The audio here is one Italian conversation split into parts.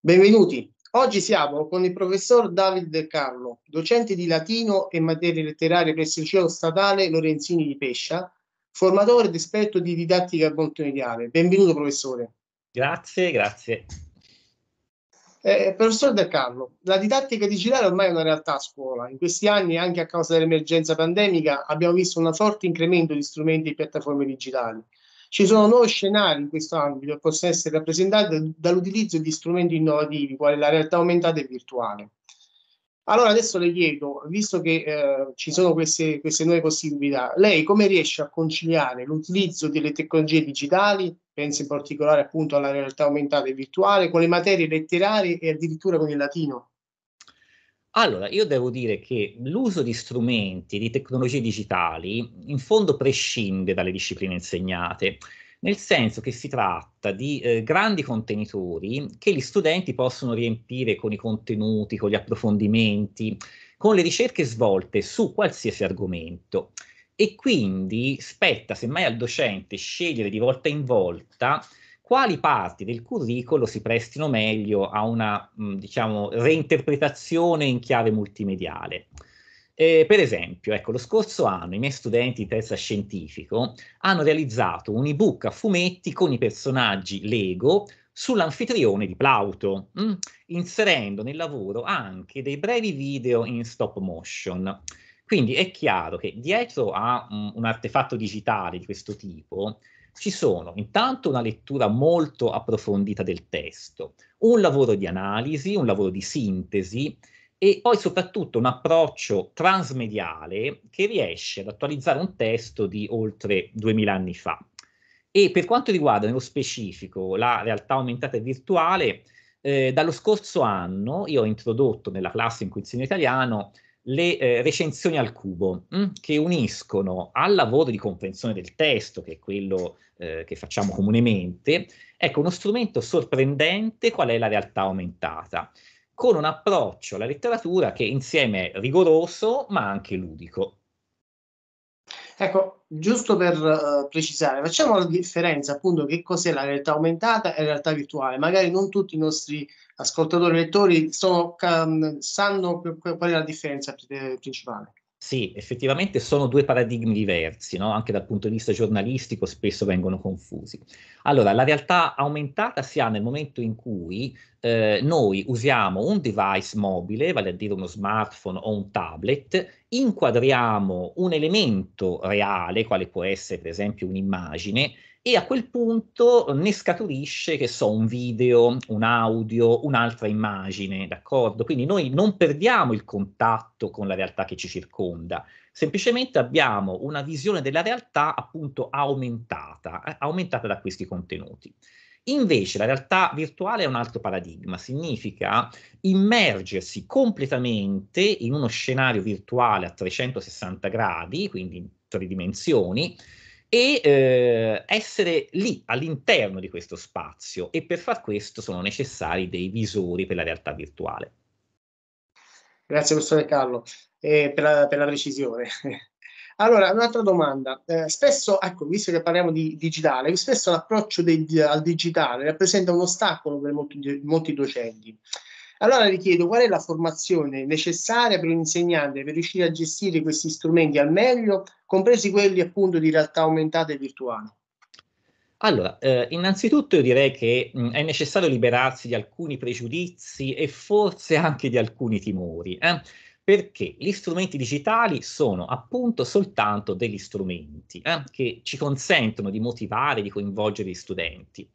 Benvenuti. Oggi siamo con il professor David De Carlo, docente di latino e materie letterarie presso il liceo statale Lorenzini di Pescia, formatore ed esperto di didattica contenudiale. Benvenuto professore. Grazie, grazie. Eh, professor De Carlo, la didattica digitale ormai è una realtà a scuola. In questi anni, anche a causa dell'emergenza pandemica, abbiamo visto un forte incremento di strumenti e piattaforme digitali ci sono nuovi scenari in questo ambito che possono essere rappresentati dall'utilizzo di strumenti innovativi, quali la realtà aumentata e virtuale. Allora adesso le chiedo, visto che eh, ci sono queste, queste nuove possibilità, lei come riesce a conciliare l'utilizzo delle tecnologie digitali, penso in particolare appunto alla realtà aumentata e virtuale, con le materie letterarie e addirittura con il latino? Allora, io devo dire che l'uso di strumenti, di tecnologie digitali, in fondo prescinde dalle discipline insegnate, nel senso che si tratta di eh, grandi contenitori che gli studenti possono riempire con i contenuti, con gli approfondimenti, con le ricerche svolte su qualsiasi argomento. E quindi spetta semmai al docente scegliere di volta in volta quali parti del curriculum si prestino meglio a una mm, diciamo, reinterpretazione in chiave multimediale. Eh, per esempio, ecco, lo scorso anno i miei studenti di terza scientifico hanno realizzato un ebook a fumetti con i personaggi Lego sull'anfitrione di Plauto, mh, mm, inserendo nel lavoro anche dei brevi video in stop motion. Quindi è chiaro che dietro a mh, mm, un artefatto digitale di questo tipo ci sono intanto una lettura molto approfondita del testo, un lavoro di analisi, un lavoro di sintesi e poi soprattutto un approccio transmediale che riesce ad attualizzare un testo di oltre 2000 anni fa. E per quanto riguarda nello specifico la realtà aumentata e virtuale, eh, dallo scorso anno io ho introdotto nella classe in cui insegno italiano le eh, recensioni al cubo mh, mm, che uniscono al lavoro di comprensione del testo, che è quello eh, che facciamo comunemente, ecco uno strumento sorprendente qual è la realtà aumentata, con un approccio alla letteratura che insieme è rigoroso ma anche ludico. Ecco, giusto per uh, precisare, facciamo la differenza appunto che cos'è la realtà aumentata e la realtà virtuale. Magari non tutti i nostri ascoltatori e lettori sono, um, sanno qual è la differenza eh, principale. Sì, effettivamente sono due paradigmi diversi, no? anche dal punto di vista giornalistico spesso vengono confusi. Allora, la realtà aumentata si ha nel momento in cui eh, noi usiamo un device mobile, vale a dire uno smartphone o un tablet, inquadriamo un elemento reale, quale può essere per esempio un'immagine, e a quel punto ne scaturisce, che so, un video, un audio, un'altra immagine, d'accordo? Quindi noi non perdiamo il contatto con la realtà che ci circonda, semplicemente abbiamo una visione della realtà appunto aumentata, eh, aumentata da questi contenuti. Invece la realtà virtuale è un altro paradigma, significa immergersi completamente in uno scenario virtuale a 360 gradi, quindi in tre dimensioni, e eh, essere lì all'interno di questo spazio e per far questo sono necessari dei visori per la realtà virtuale. Grazie professore Carlo eh, per, la, per, la, precisione. Allora, un'altra domanda. Eh, spesso, ecco, visto che parliamo di digitale, spesso l'approccio del, al digitale rappresenta un ostacolo per molti, molti docenti. Allora vi chiedo qual è la formazione necessaria per un insegnante per riuscire a gestire questi strumenti al meglio, compresi quelli appunto di realtà aumentata e virtuale? Allora, eh, innanzitutto io direi che mh, è necessario liberarsi di alcuni pregiudizi e forse anche di alcuni timori, eh? perché gli strumenti digitali sono appunto soltanto degli strumenti eh? che ci consentono di motivare, di coinvolgere gli studenti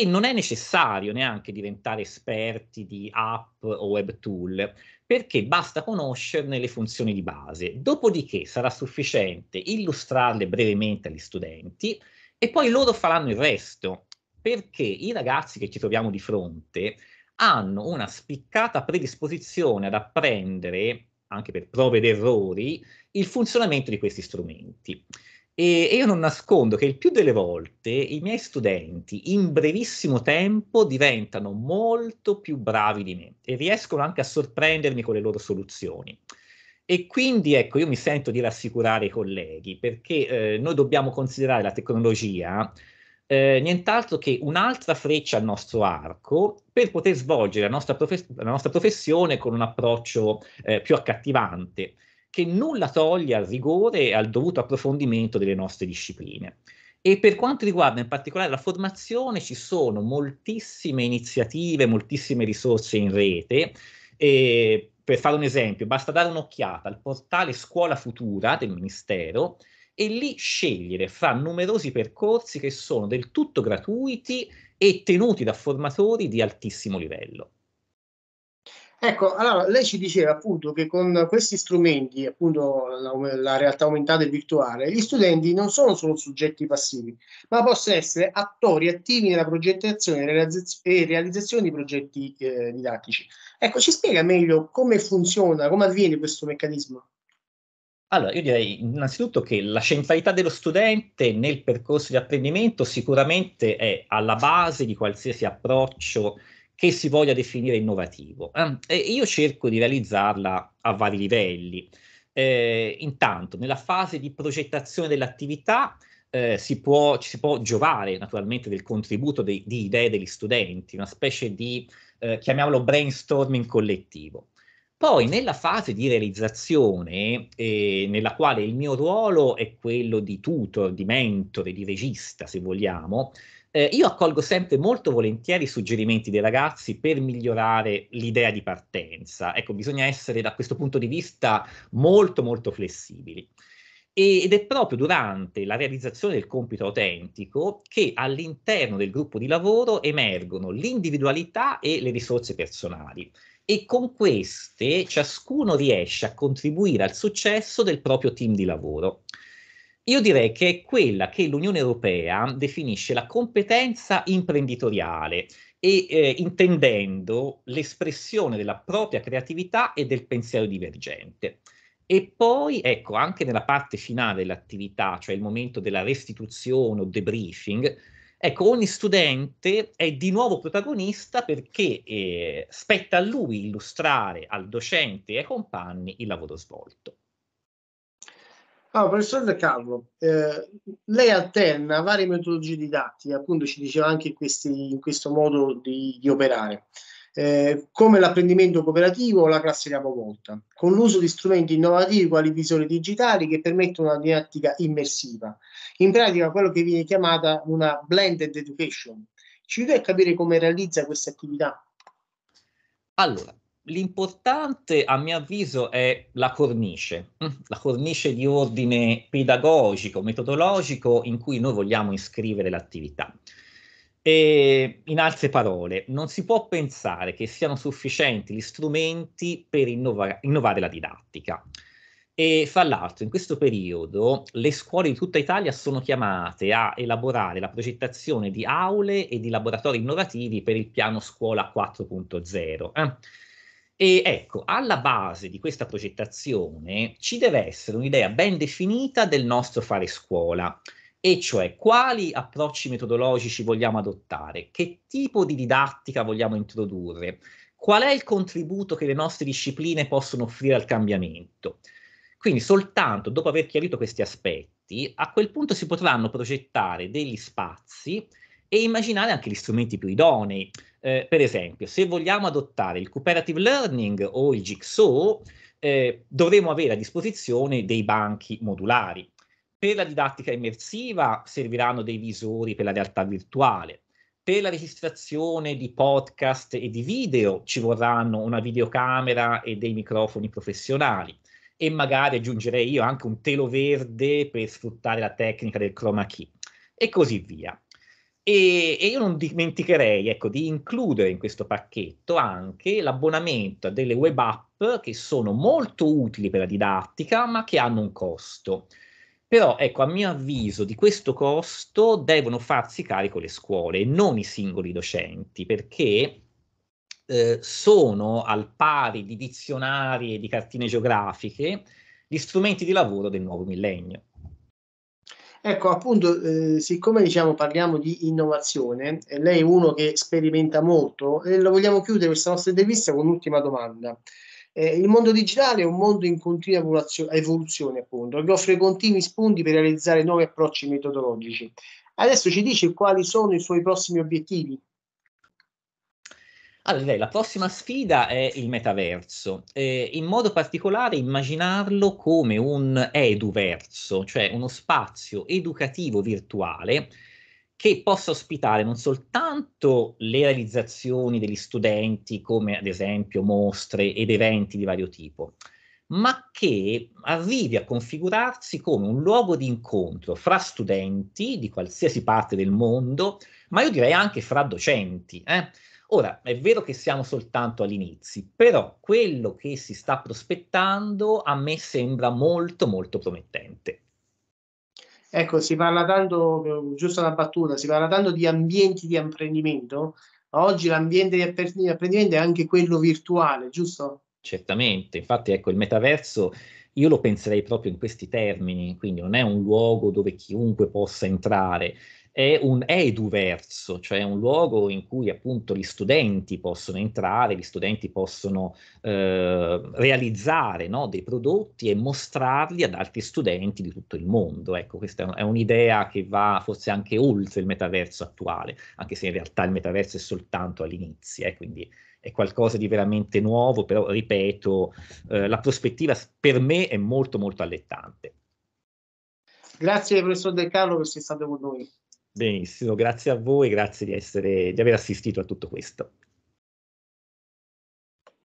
e non è necessario neanche diventare esperti di app o web tool perché basta conoscerne le funzioni di base, dopodiché sarà sufficiente illustrarle brevemente agli studenti e poi loro faranno il resto, perché i ragazzi che ci troviamo di fronte hanno una spiccata predisposizione ad apprendere, anche per prove ed errori, il funzionamento di questi strumenti. E, io non nascondo che il più delle volte i miei studenti in brevissimo tempo diventano molto più bravi di me e riescono anche a sorprendermi con le loro soluzioni. E quindi ecco, io mi sento di rassicurare i colleghi perché eh, noi dobbiamo considerare la tecnologia eh, nient'altro che un'altra freccia al nostro arco per poter svolgere la nostra, profe- la nostra professione con un approccio eh, più accattivante che nulla toglie al rigore e al dovuto approfondimento delle nostre discipline. E per quanto riguarda in particolare la formazione, ci sono moltissime iniziative, moltissime risorse in rete. E per fare un esempio, basta dare un'occhiata al portale Scuola Futura del Ministero e lì scegliere fra numerosi percorsi che sono del tutto gratuiti e tenuti da formatori di altissimo livello. Ecco, allora lei ci diceva appunto che con questi strumenti, appunto la, la, realtà aumentata e virtuale, gli studenti non sono solo soggetti passivi, ma possono essere attori attivi nella progettazione e realizzazione di progetti eh, didattici. Ecco, ci spiega meglio come funziona, come avviene questo meccanismo? Allora, io direi innanzitutto che la centralità dello studente nel percorso di apprendimento sicuramente è alla base di qualsiasi approccio che si voglia definire innovativo. Eh, io cerco di realizzarla a vari livelli. Eh, intanto, nella fase di progettazione dell'attività, eh, si può, ci si può giovare naturalmente del contributo de, di idee degli studenti, una specie di, eh, chiamiamolo brainstorming collettivo. Poi nella fase di realizzazione, eh, nella quale il mio ruolo è quello di tutor, di mentore, di regista, se vogliamo, eh, io accolgo sempre molto volentieri i suggerimenti dei ragazzi per migliorare l'idea di partenza. Ecco, bisogna essere da questo punto di vista molto molto flessibili. ed è proprio durante la realizzazione del compito autentico che all'interno del gruppo di lavoro emergono l'individualità e le risorse personali e con queste ciascuno riesce a contribuire al successo del proprio team di lavoro. Io direi che è quella che l'Unione Europea definisce la competenza imprenditoriale e eh, intendendo l'espressione della propria creatività e del pensiero divergente. E poi, ecco, anche nella parte finale dell'attività, cioè il momento della restituzione o debriefing, ecco, ogni studente è di nuovo protagonista perché eh, spetta a lui illustrare al docente e ai compagni il lavoro svolto. Allora, professor De Carlo, eh, lei alterna varie metodologie didattiche, appunto ci diceva anche questi, in questo modo di, di operare, eh, come l'apprendimento cooperativo o la classe capovolta, con l'uso di strumenti innovativi quali visori digitali che permettono una didattica immersiva, in pratica quello che viene chiamata una blended education. Ci aiuta a capire come realizza questa attività? Allora, l'importante, a mio avviso, è la cornice, mm, la cornice di ordine pedagogico, metodologico in cui noi vogliamo iscrivere l'attività. E in altre parole, non si può pensare che siano sufficienti gli strumenti per innova- innovare la didattica. E fra l'altro, in questo periodo le scuole di tutta Italia sono chiamate a elaborare la progettazione di aule e di laboratori innovativi per il piano scuola 4.0. Eh? E ecco, alla base di questa progettazione ci deve essere un'idea ben definita del nostro fare scuola, e cioè quali approcci metodologici vogliamo adottare, che tipo di didattica vogliamo introdurre, qual è il contributo che le nostre discipline possono offrire al cambiamento. Quindi soltanto dopo aver chiarito questi aspetti, a quel punto si potranno progettare degli spazi e immaginare anche gli strumenti più idonei, eh, per esempio, se vogliamo adottare il cooperative learning o il jigsaw, eh, dovremo avere a disposizione dei banchi modulari. Per la didattica immersiva serviranno dei visori per la realtà virtuale. Per la registrazione di podcast e di video ci vorranno una videocamera e dei microfoni professionali e magari aggiungerei io anche un telo verde per sfruttare la tecnica del chroma key e così via. E, e, io non dimenticherei ecco, di includere in questo pacchetto anche l'abbonamento a delle web app che sono molto utili per la didattica, ma che hanno un costo. Però, ecco, a mio avviso, di questo costo devono farsi carico le scuole, non i singoli docenti, perché eh, sono al pari di dizionari e di cartine geografiche gli strumenti di lavoro del nuovo millennio. Ecco, appunto, eh, siccome diciamo parliamo di innovazione, e lei è uno che sperimenta molto, e lo vogliamo chiudere questa nostra intervista con un'ultima domanda. Eh, il mondo digitale è un mondo in continua evoluzione, appunto, che offre continui spunti per realizzare nuovi approcci metodologici. Adesso ci dice quali sono i suoi prossimi obiettivi allora, direi la prossima sfida è il metaverso, eh, in modo particolare immaginarlo come un eduverso, cioè uno spazio educativo virtuale che possa ospitare non soltanto le realizzazioni degli studenti, come ad esempio mostre ed eventi di vario tipo, ma che arrivi a configurarsi come un luogo di incontro fra studenti di qualsiasi parte del mondo, ma io direi anche fra docenti. Eh? Ora, è vero che siamo soltanto all'inizio, però quello che si sta prospettando a me sembra molto molto promettente. Ecco, si parla tanto, giusto una battuta, si parla tanto di ambienti di apprendimento. Oggi l'ambiente di apprendimento è anche quello virtuale, giusto? Certamente, infatti ecco, il metaverso io lo penserei proprio in questi termini, quindi non è un luogo dove chiunque possa entrare, è un eduverso, cioè un luogo in cui appunto gli studenti possono entrare, gli studenti possono eh, realizzare no, dei prodotti e mostrarli ad altri studenti di tutto il mondo. Ecco, questa è, un'idea che va forse anche oltre il metaverso attuale, anche se in realtà il metaverso è soltanto all'inizio, eh, quindi è qualcosa di veramente nuovo, però ripeto, eh, la prospettiva per me è molto molto allettante. Grazie professor De Carlo per essere stato con noi. Benissimo, grazie a voi, grazie di, essere, di aver assistito a tutto questo.